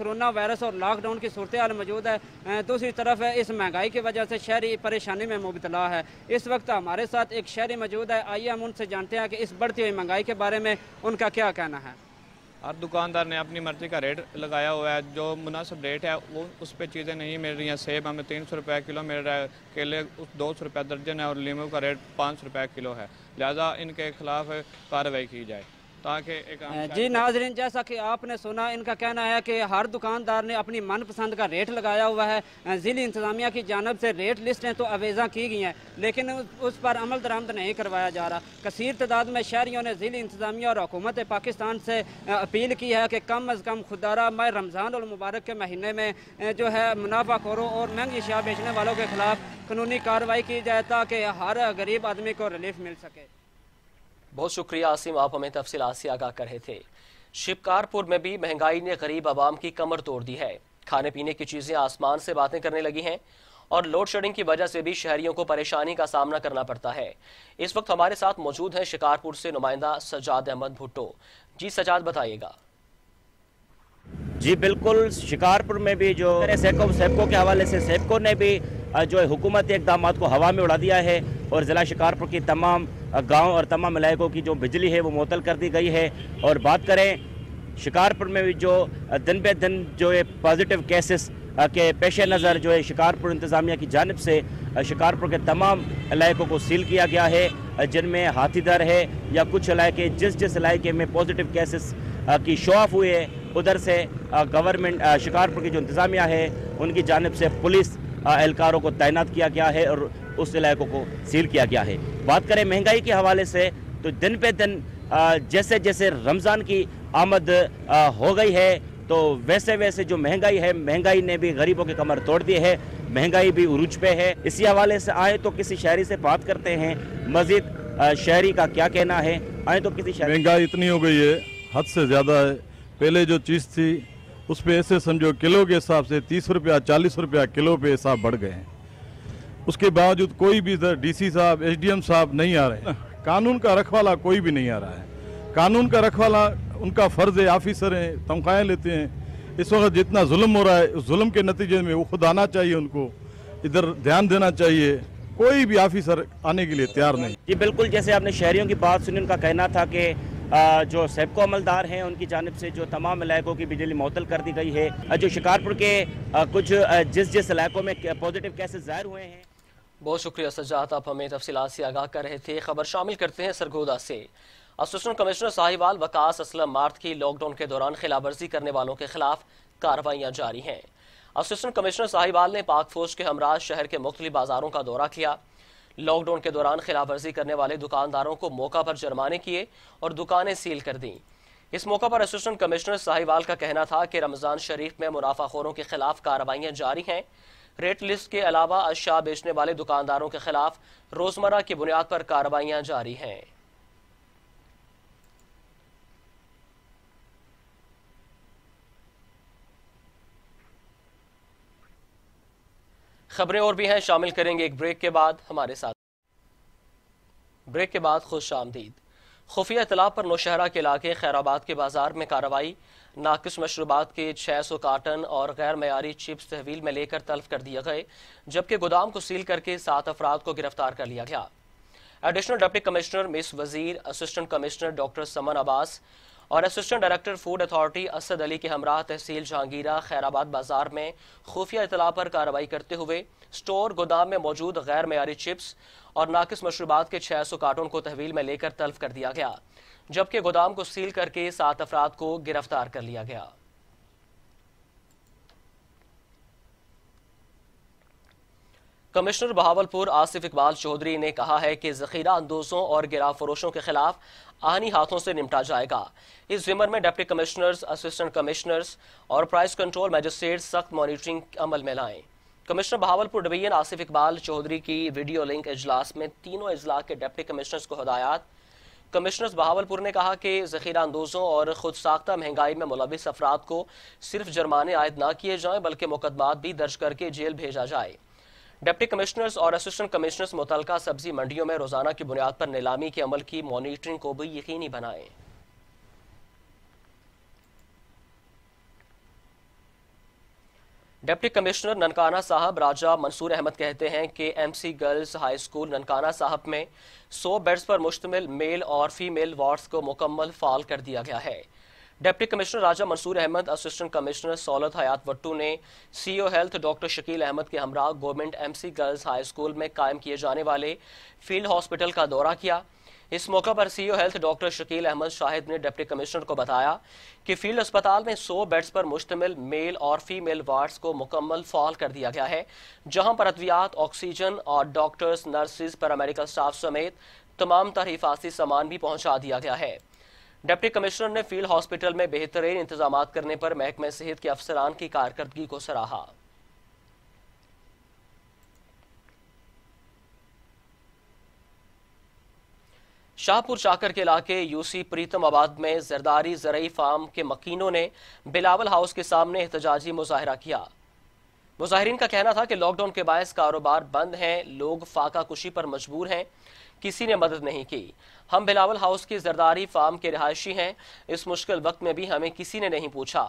कोरोना वायरस और लॉकडाउन की सूरत हाल मौजूद है दूसरी तरफ इस महंगाई की वजह से शहरी परेशानी में मुबतला है इस वक्त हमारे साथ एक शहरी मौजूद है आइए हम उनसे जानते हैं कि इस बढ़ती हुई महंगाई के बारे में उनका क्या कहना है हर दुकानदार ने अपनी मर्ज़ी का रेट लगाया हुआ है जो मुनासिब रेट है वो उस पर चीज़ें नहीं मिल रही हैं सेब हमें तीन सौ रुपये किलो मिल रहा है केले दो सौ रुपये दर्जन है और लीमू का रेट पाँच सौ रुपये किलो है लिहाजा इनके खिलाफ कार्रवाई की जाए ताकि जी नाजरीन जैसा कि आपने सुना इनका कहना है कि हर दुकानदार ने अपनी मनपसंद का रेट लगाया हुआ है ज़िली इंतज़ामिया की जानब से रेट लिस्टें तो अवेज़ा की गई हैं लेकिन उस पर अमल दरामद नहीं करवाया जा रहा कसर तदाद में शहरीों ने ज़िली इंतज़ामिया और हुकूमत पाकिस्तान से अपील की है कि कम अज़ कम खुदारा मैं रमज़ान और मुबारक के महीने में जो है मुनाफा खोरों और महंगी शाह बेचने वालों के खिलाफ कानूनी कार्रवाई की जाए ताकि हर गरीब आदमी को रिलीफ मिल सके बहुत शुक्रिया आसिम आप हमें तफसी से आगाह कर रहे थे शिपकारपुर में भी महंगाई ने गरीब आवाम की कमर तोड़ दी है खाने पीने की चीज़ें आसमान से बातें करने लगी हैं और लोड शेडिंग की वजह से भी शहरियों को परेशानी का सामना करना पड़ता है इस वक्त हमारे साथ मौजूद हैं शिकारपुर से नुमाइंदा सजाद अहमद भुट्टो जी सजाद बताइएगा जी बिल्कुल शिकारपुर में भी जो सेबको सेबको के हवाले से सेबको ने भी जो है हुकूमती इकदाम को हवा में उड़ा दिया है और ज़िला शिकारपुर की तमाम गांव और तमाम इलाकों की जो बिजली है वो मुतल कर दी गई है और बात करें शिकारपुर में भी जो दिन ब दिन जो है पॉजिटिव केसेस के पेश नज़र जो है शिकारपुर इंतज़ामिया की जानब से शिकारपुर के तमाम इलाकों को सील किया गया है जिनमें हाथीदर है या कुछ इलाके जिस जिस इलाके में पॉजिटिव केसेस की शो ऑफ हुए उधर से गवर्नमेंट शिकारपुर की जो इंतज़ामिया है उनकी जानब से पुलिस एहलकारों को तैनात किया गया है और उस इलाकों को सील किया गया है बात करें महंगाई के हवाले से तो दिन पे दिन जैसे जैसे रमज़ान की आमद हो गई है तो वैसे वैसे जो महंगाई है महंगाई ने भी गरीबों की कमर तोड़ दी है महंगाई भी उरुज पे है इसी हवाले से आए तो किसी शहरी से बात करते हैं मजीद शहरी का क्या कहना है आए तो किसी शहरी महंगाई इतनी हो गई है हद से ज़्यादा है पहले जो चीज़ थी उस पर ऐसे समझो किलो के हिसाब से तीस रुपया चालीस रुपया किलो पे हिसाब बढ़ गए हैं उसके बावजूद कोई भी इधर डीसी साहब एसडीएम साहब नहीं आ रहे हैं कानून का रखवाला कोई भी नहीं आ रहा है कानून का रखवाला उनका फ़र्ज़ है आफिसर हैं तनख्वाहें लेते हैं इस वक्त जितना जुल्म हो रहा है उस जुल्म के नतीजे में वो खुद आना चाहिए उनको इधर ध्यान देना चाहिए कोई भी आफिसर आने के लिए तैयार नहीं जी बिल्कुल जैसे आपने शहरियों की बात सुनी उनका कहना था कि जो सैबको अमलदार हैं उनकी जानब से जो तमाम इलाकों की बिजली मअतल कर दी गई है जो शिकारपुर के कुछ जिस जिस इलाकों में पॉजिटिव केसेस जाहिर हुए हैं बहुत शुक्रिया सजात आप हमें तफसीत से आगाह कर रहे थे खबर शामिल करते हैं सरगोदा से असिस्टेंट कमिश्नर साहिवाल वकास असलम मार्थ की लॉकडाउन के दौरान खिलाफवर्जी करने वालों के खिलाफ कार्रवाइयां जारी हैं असिस्टेंट कमिश्नर साहिवाल ने पाक फौज के हमराज शहर के मुख्तलि बाजारों का दौरा किया लॉकडाउन के दौरान खिलाफवर्जी करने वाले दुकानदारों को मौका पर जुर्माने किए और दुकानें सील कर दी इस मौका पर असिस्टेंट कमिश्नर साहिवाल का कहना था कि रमज़ान शरीफ में मुनाफाखोरों के खिलाफ कार्रवाइयाँ जारी हैं रेट लिस्ट के अलावा अशा बेचने वाले दुकानदारों के खिलाफ रोज़मर्रा की बुनियाद पर कार्रवाइयाँ जारी हैं खबरें और भी हैं शामिल करेंगे एक ब्रेक के बाद हमारे साथ ब्रेक के बाद खुश आमदीद खुफिया इतला पर नौशहरा के इलाके खैराबाद के बाजार में कार्रवाई नाकिस मशरूबात के छह सौ कार्टन और गैर मयारी चिप्स तहवील में लेकर तलफ कर दिए गए जबकि गोदाम को सील करके सात अफराद को गिरफ्तार कर लिया गया additional deputy commissioner miss Wazir assistant commissioner doctor Saman Abbas और assistant director food authority Asad Ali के हमरा तहसील जहांगीरा खैराबाद बाजार में खुफिया इतला पर कार्रवाई करते हुए स्टोर गोदाम में मौजूद गैर मयारी चिप्स और नाकिस मशरूबात के छह सौ कार्टून को तहवील में लेकर तल्फ कर दिया गया जबकि गोदाम को सील करके सात अफराद को गिरफ्तार कर लिया गया कमिश्नर बहावलपुर आसिफ इकबाल चौधरी ने कहा है कि जखीरा अंदोजों और गिरा फरोशों के खिलाफ आनी हाथों से निपटा जाएगा इस जिमर में डिप्टी कमिश्नर्स असिस्टेंट कमिश्नर्स और प्राइस कंट्रोल मैजिस्ट्रेट सख्त मॉनिटरिंग अमल में लाएं कमिश्नर बहावलपुर डिवीजन आसिफ इकबाल चौधरी की वीडियो लिंक इजलास में तीनों इजलास के डिप्टी कमिश्नर्स को हदायत कमिश्नर्स बहावलपुर ने कहा कि जखीरा अंदोजों और खुद साख्ता महंगाई में मुलविस अफराद को सिर्फ जुर्माने आयद ना किए जाएं बल्कि मुकदमा भी दर्ज करके जेल भेजा जाए डिप्टी कमिश्नर्स और असिस्टेंट कमिश्नर्स मुतल सब्जी मंडियों में रोजाना की बुनियाद पर नीलामी के अमल की मॉनिटरिंग को भी यकीनी बनाएं डिप्टी कमिश्नर ननकाना साहब राजा मंसूर अहमद कहते हैं कि MC girls high school Nankana Sahib में 100 बेड्स पर मुश्तमिल मेल और फीमेल वार्ड्स को मुकम्मल फाल कर दिया गया है deputy commissioner Raja Mansoor Ahmad assistant commissioner Saulat Hayat Wattoo ने CEO health doctor Shakeel Ahmad के हमरा government MC girls high school में कायम किए जाने वाले फील्ड हॉस्पिटल का दौरा किया इस मौके पर CEO health doctor Shakeel Ahmad Shahid ने डिप्टी कमिश्नर को बताया कि फील्ड अस्पताल में 100 बेड्स पर मुश्तमिल मेल और फीमेल वार्ड्स को मुकम्मल फॉल कर दिया गया है जहां पर अद्वियात ऑक्सीजन और डॉक्टर्स नर्सिस पैरामेडिकल स्टाफ समेत तमाम तरह हिफाजती सामान भी पहुंचा दिया गया है डिप्टी कमिश्नर ने फील्ड हॉस्पिटल में बेहतरीन इंतजाम करने पर महकमे सेहत के अफसरान की कारकर्दगी को सराहा शाहपुर चाकर के इलाके यूसी प्रीतमाबाद में जरदारी जरई फार्म के मकीनों ने बिलावल हाउस के सामने एहतजाजी मुजाहरा किया मुजाहरीन का कहना था कि लॉकडाउन के बायस कारोबार बंद हैं लोग फाका कुशी पर मजबूर हैं किसी ने मदद नहीं की हम बिलावल हाउस की जरदारी फार्म के रिहायशी हैं इस मुश्किल वक्त में भी हमें किसी ने नहीं पूछा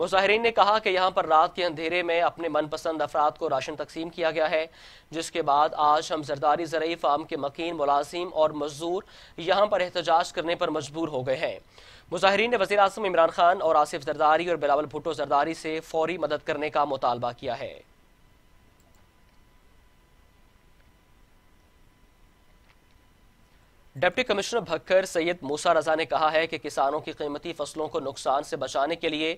मुजाहरीन ने कहा कि यहाँ पर रात के अंधेरे में अपने मनपसंद अफराद को राशन तकसीम किया गया है जिसके बाद आज हम जरदारी जरिए फार्म के मकीन मुलाजिम और मजदूर यहाँ पर एहतजाज करने पर मजबूर हो गए हैं मुजाहरीन ने वजीर अजम इमरान खान और आसिफ जरदारी और बिलावल भुट्टो जरदारी से फौरी मदद करने का मुतालबा किया है डिप्टी कमिश्नर भक्कर सैयद मूसा रजा ने कहा है कि किसानों की कीमती फसलों को नुकसान से बचाने के लिए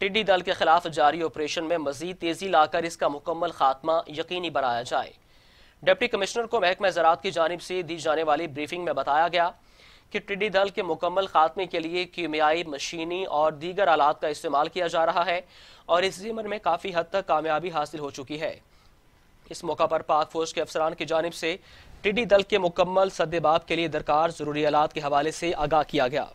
टिड्डी दल के खिलाफ जारी ऑपरेशन में मजीद तेजी लाकर इसका मुकम्मल खात्मा यकीनी बनाया जाए डिप्टी कमिश्नर को महकमा ज़रात की जानब से दी जाने वाली ब्रीफिंग में बताया गया कि टिड्डी दल के मुकम्मल खात्मे के लिए कीमियाई मशीनी और दीगर आलात का इस्तेमाल किया जा रहा है और इस जिमन में काफ़ी हद तक कामयाबी हासिल हो चुकी है इस मौका पर पाक फौज के अफसरान की जानब से टिड्डी दल के मुकम्मल सद्देबाब के लिए दरकार जरूरी आलात के हवाले से आगाह किया गया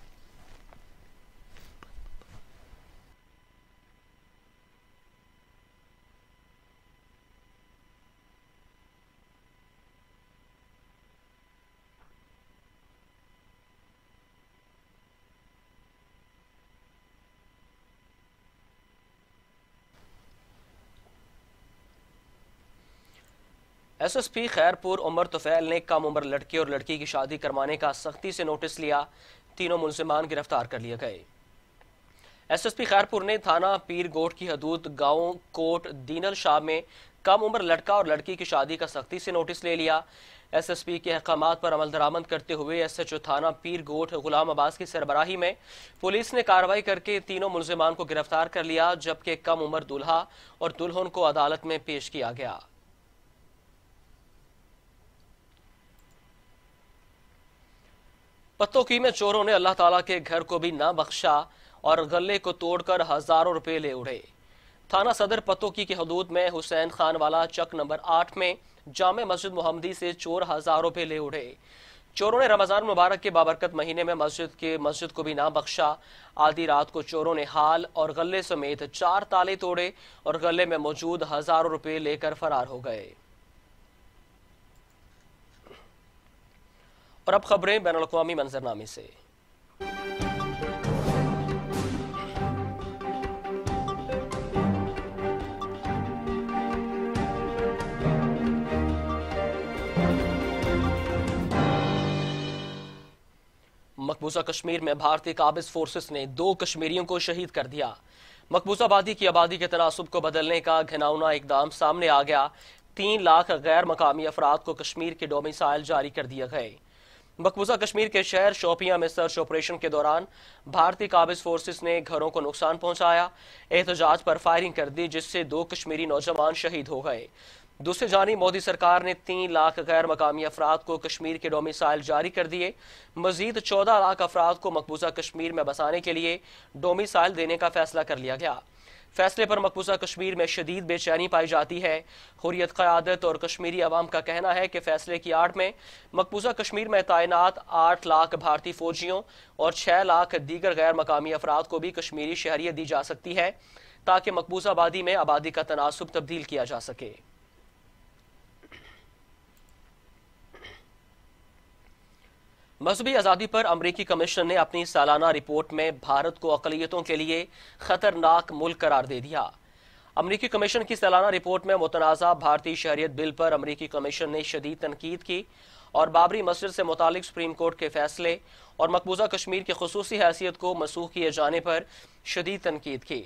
S S P Khairpur Umar Tufail ने कम उम्र लड़के और लड़की की शादी करवाने का सख्ती से नोटिस लिया तीनों मुलजमान गिरफ्तार कर लिए गए एस एस पी खैरपुर ने थाना पीर गोट की हदूद गांव कोट दीनल शाह में कम उम्र लड़का और लड़की की शादी का सख्ती से नोटिस ले लिया एस एस पी के अहकाम पर अमल दरामद करते हुए एस एच ओ थाना गोट गुलाम अब्बास की सरबराही में पुलिस ने कार्रवाई करके तीनों मुलजमान को गिरफ्तार कर लिया जबकि कम उम्र दुल्हा और दुल्हन को अदालत में पेश किया गया की में चोरों ने अल्लाह ताला के घर को भी ना बख्शा और गले को तोड़कर हजारों रुपए ले उड़े थाना सदर पतोकी की हदूद में हुसैन खान वाला चक नंबर आठ में जाम मस्जिद मोहम्मदी से चोर हजारों रुपए ले उड़े चोरों ने रमजान मुबारक के बाबरकत महीने में मस्जिद के मस्जिद को भी ना बख्शा आधी रात को चोरों ने हाल और गले समेत चार ताले तोड़े और गले में मौजूद हजारों रुपए लेकर फरार हो गए और अब खबरें बैन अवी मंजरनामे से मकबूजा कश्मीर में भारतीय काबिज फोर्सेस ने दो कश्मीरियों को शहीद कर दिया मकबूजा आबादी की आबादी के तनासब को बदलने का घिनौना इकदाम सामने आ गया तीन लाख गैर मकामी अफराद को कश्मीर के डोमिसाइल जारी कर दिए गए मकबूजा कश्मीर के शहर शोपिया में सर्च ऑपरेशन के दौरान भारतीय काबिज फोर्सेस ने घरों को नुकसान पहुंचाया एहतजाज पर फायरिंग कर दी जिससे दो कश्मीरी नौजवान शहीद हो गए दूसरी जानी मोदी सरकार ने तीन लाख गैर मकामी अफराद को कश्मीर के डोमिसाइल जारी कर दिए मजीद चौदह लाख अफराद को मकबूजा कश्मीर में बसाने के लिए डोमिसाइल देने का फैसला कर लिया गया फैसले पर मकबूजा कश्मीर में शदीद बेचैनी पाई जाती है हुरियत क़्यादत और कश्मीरी आवाम का कहना है कि फैसले की आड़ में मकबूजा कश्मीर में तैनात आठ लाख भारतीय फौजियों और छः लाख दीगर गैर मकामी अफराद को भी कश्मीरी शहरीत दी जा सकती है ताकि मकबूजा आबादी में आबादी का तनासब तब्दील किया जा सके मजहबी आज़ादी पर अमरीकी कमीशन ने अपनी सालाना रिपोर्ट में भारत को अकलीतों के लिए खतरनाक मुल्क करार दे दिया अमरीकी कमीशन की सालाना रिपोर्ट में मुतनाज़ा भारतीय शहरीत बिल पर अमरीकी कमीशन ने शदीद तनकीद की और बाबरी मस्जिद से मुतल सुप्रीम कोर्ट के फैसले और मकबूजा कश्मीर की खसूसी हैसियत को मसूख किए जाने पर शदीद तनकीद की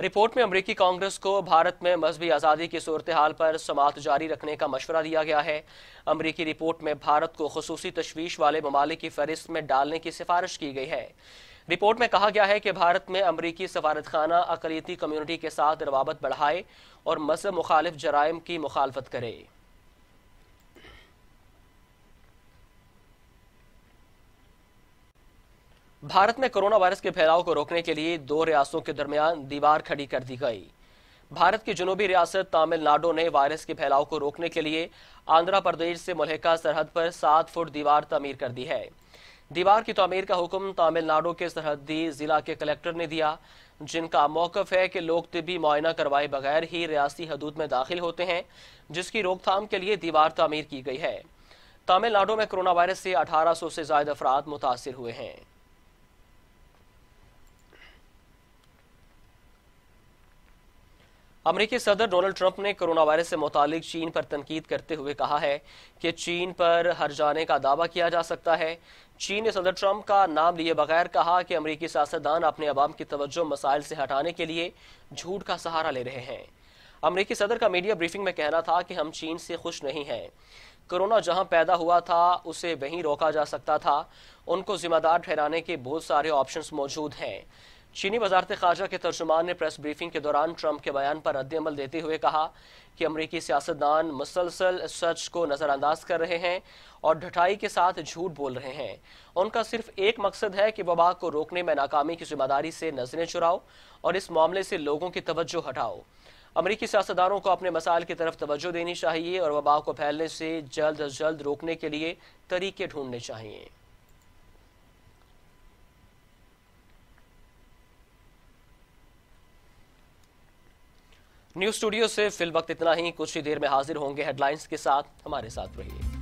रिपोर्ट में अमरीकी कांग्रेस को भारत में मजहबी आज़ादी की सूरत हाल पर समात जारी रखने का मशवरा दिया गया है अमरीकी रिपोर्ट में भारत को खसूसी तशवीश वाले ममालिक की फहरिस्त में डालने की सिफारिश की गई है रिपोर्ट में कहा गया है कि भारत में अमरीकी सफारतखाना अकलीती कम्यूनिटी के साथ रवाबत बढ़ाए और मजहब मुखालिफ जराइम की मुखालफत करे भारत में कोरोना वायरस के फैलाव को रोकने के लिए दो रियासतों के दरमियान दीवार खड़ी कर दी गई भारत की जुनूबी रियासत तमिलनाडु ने वायरस के फैलाव को रोकने के लिए आंध्र प्रदेश से मलहका सरहद पर सात फुट दीवार तमीर कर दी है दीवार की तमीर का हुक्म तमिलनाडु के सरहदी जिला के कलेक्टर ने दिया जिनका मौकफ है कि लोग तिबी मुआयना करवाए बगैर ही रियासी हदूद में दाखिल होते हैं जिसकी रोकथाम के लिए दीवार तमीर की गई है तमिलनाडु में कोरोना वायरस से सौ से ज्यादा अफराद मुतासर हुए हैं अमरीकी सदर डोनाल्ड ट्रंप ने कोरोना वायरस से मुतालिक चीन पर तनकीद करते हुए कहा है कि चीन पर हर जाने का दावा किया जा सकता है चीन ने सदर ट्रंप का नाम लिए बगैर कहा कि अमरीकी सियासतदान अपने आवाम की तवज्जो मसाइल से हटाने के लिए झूठ का सहारा ले रहे हैं अमरीकी सदर का मीडिया ब्रीफिंग में कहना था कि हम चीन से खुश नहीं हैं कोरोना जहां पैदा हुआ था उसे वहीं रोका जा सकता था उनको जिम्मेदार ठहराने के बहुत सारे ऑप्शंस मौजूद हैं चीनी वजारत खारजा के तर्जुमान ने प्रेस ब्रीफिंग के दौरान ट्रंप के बयान पर रद्दमल देते हुए कहा कि अमरीकी सियासतदान मुसलसल सच को नज़रअंदाज कर रहे हैं और ढटाई के साथ झूठ बोल रहे हैं उनका सिर्फ एक मकसद है कि वबा को रोकने में नाकामी की जिम्मेदारी से नजरें चुराओ और इस मामले से लोगों की तवज्जो हटाओ अमरीकी सियासतदानों को अपने मसाइल की तरफ तोज्जो देनी चाहिए और वबा को फैलने से जल्द अज जल्द रोकने के लिए तरीके ढूंढने चाहिए न्यूज स्टूडियो से फिल वक्त इतना ही कुछ ही देर में हाजिर होंगे हेडलाइंस के साथ हमारे साथ रहिए